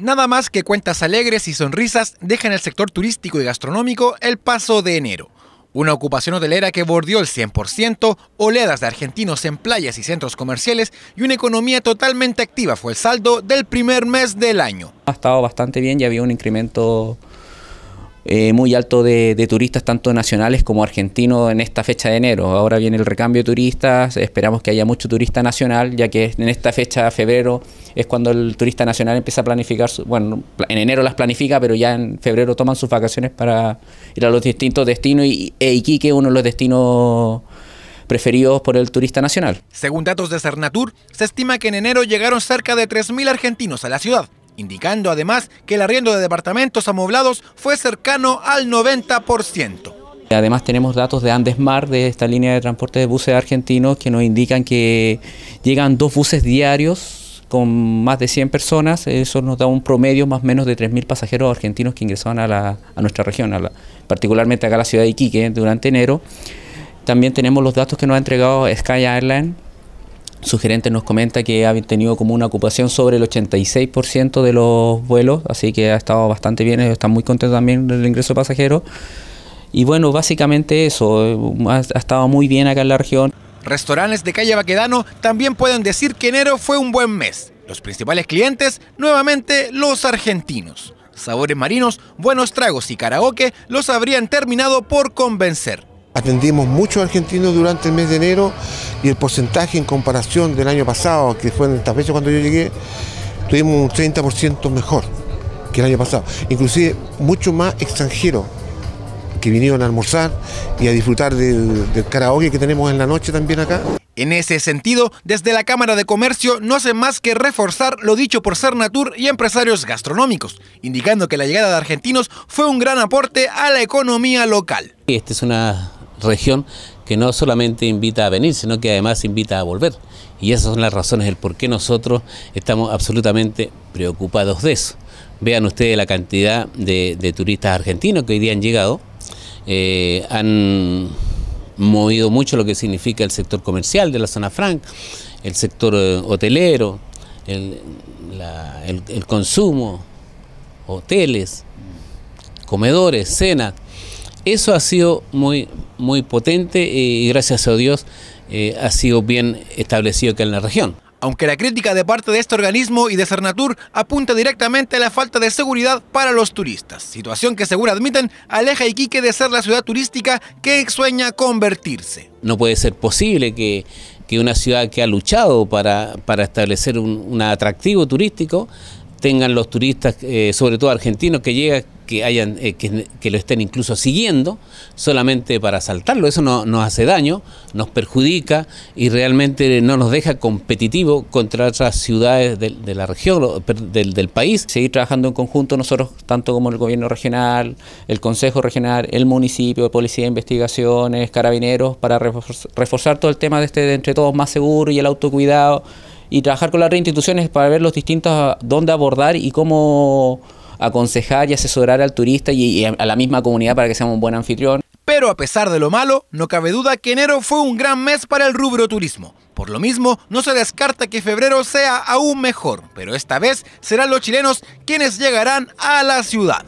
Nada más que cuentas alegres y sonrisas dejan el sector turístico y gastronómico el paso de enero. Una ocupación hotelera que bordeó el 100%, oleadas de argentinos en playas y centros comerciales y una economía totalmente activa fue el saldo del primer mes del año. Ha estado bastante bien y había un incremento eh, muy alto de, turistas, tanto nacionales como argentinos, en esta fecha de enero. Ahora viene el recambio de turistas, esperamos que haya mucho turista nacional, ya que en esta fecha, febrero, es cuando el turista nacional empieza a planificar, bueno, en enero las planifica, pero ya en febrero toman sus vacaciones para ir a los distintos destinos y e Iquique uno de los destinos preferidos por el turista nacional. Según datos de Cernatur, se estima que en enero llegaron cerca de 3.000 argentinos a la ciudad indicando además que el arriendo de departamentos amoblados fue cercano al 90%. Además tenemos datos de Andesmar, de esta línea de transporte de buses argentinos, que nos indican que llegan dos buses diarios con más de 100 personas. Eso nos da un promedio más o menos de 3.000 pasajeros argentinos que ingresaban a, nuestra región, particularmente acá a la ciudad de Iquique durante enero. También tenemos los datos que nos ha entregado Sky Airlines, su gerente nos comenta que ha tenido como una ocupación sobre el 86% de los vuelos, así que ha estado bastante bien, están muy contentos también del ingreso de pasajeros. Y bueno, básicamente eso, ha estado muy bien acá en la región. Restaurantes de calle Baquedano también pueden decir que enero fue un buen mes. Los principales clientes, nuevamente, los argentinos. Sabores marinos, buenos tragos y karaoke los habrían terminado por convencer. Atendimos muchos argentinos durante el mes de enero y el porcentaje en comparación del año pasado, que fue en esta fecha cuando yo llegué, tuvimos un 30% mejor que el año pasado. Inclusive mucho más extranjeros que vinieron a almorzar y a disfrutar del, karaoke que tenemos en la noche también acá. En ese sentido, desde la Cámara de Comercio no hace más que reforzar lo dicho por Sernatur y empresarios gastronómicos, indicando que la llegada de argentinos fue un gran aporte a la economía local. Esta es una región que no solamente invita a venir, sino que además invita a volver. Y esas son las razones del por qué nosotros estamos absolutamente preocupados de eso. Vean ustedes la cantidad de, turistas argentinos que hoy día han llegado. Eh, han movido mucho lo que significa el sector comercial de la zona franca, el sector eh, hotelero, el, el consumo, hoteles, comedores, cenas. Eso ha sido muy muy potente eh, y gracias a Dios eh, ha sido bien establecido acá en la región. Aunque la crítica de parte de este organismo y de Cernatur apunta directamente a la falta de seguridad para los turistas, situación que según admiten aleja y Iquique de ser la ciudad turística que sueña convertirse. No puede ser posible que, una ciudad que ha luchado para, establecer un, un atractivo turístico tengan los turistas, eh, sobre todo argentinos, que llegan, que, hayan, eh, que, lo estén incluso siguiendo, solamente para asaltarlo. Eso no, nos hace daño, nos perjudica y realmente no nos deja competitivo contra otras ciudades de, la región, del, país. Seguir trabajando en conjunto nosotros, tanto como el gobierno regional, el consejo regional, el municipio, de policía de investigaciones, carabineros, para reforzar todo el tema de este de entre todos más seguro y el autocuidado y trabajar con las instituciones para ver los distintos ah, dónde abordar y cómo aconsejar y asesorar al turista y, a la misma comunidad para que seamos un buen anfitrión. Pero a pesar de lo malo, no cabe duda que enero fue un gran mes para el rubro turismo. Por lo mismo, no se descarta que febrero sea aún mejor, pero esta vez serán los chilenos quienes llegarán a la ciudad.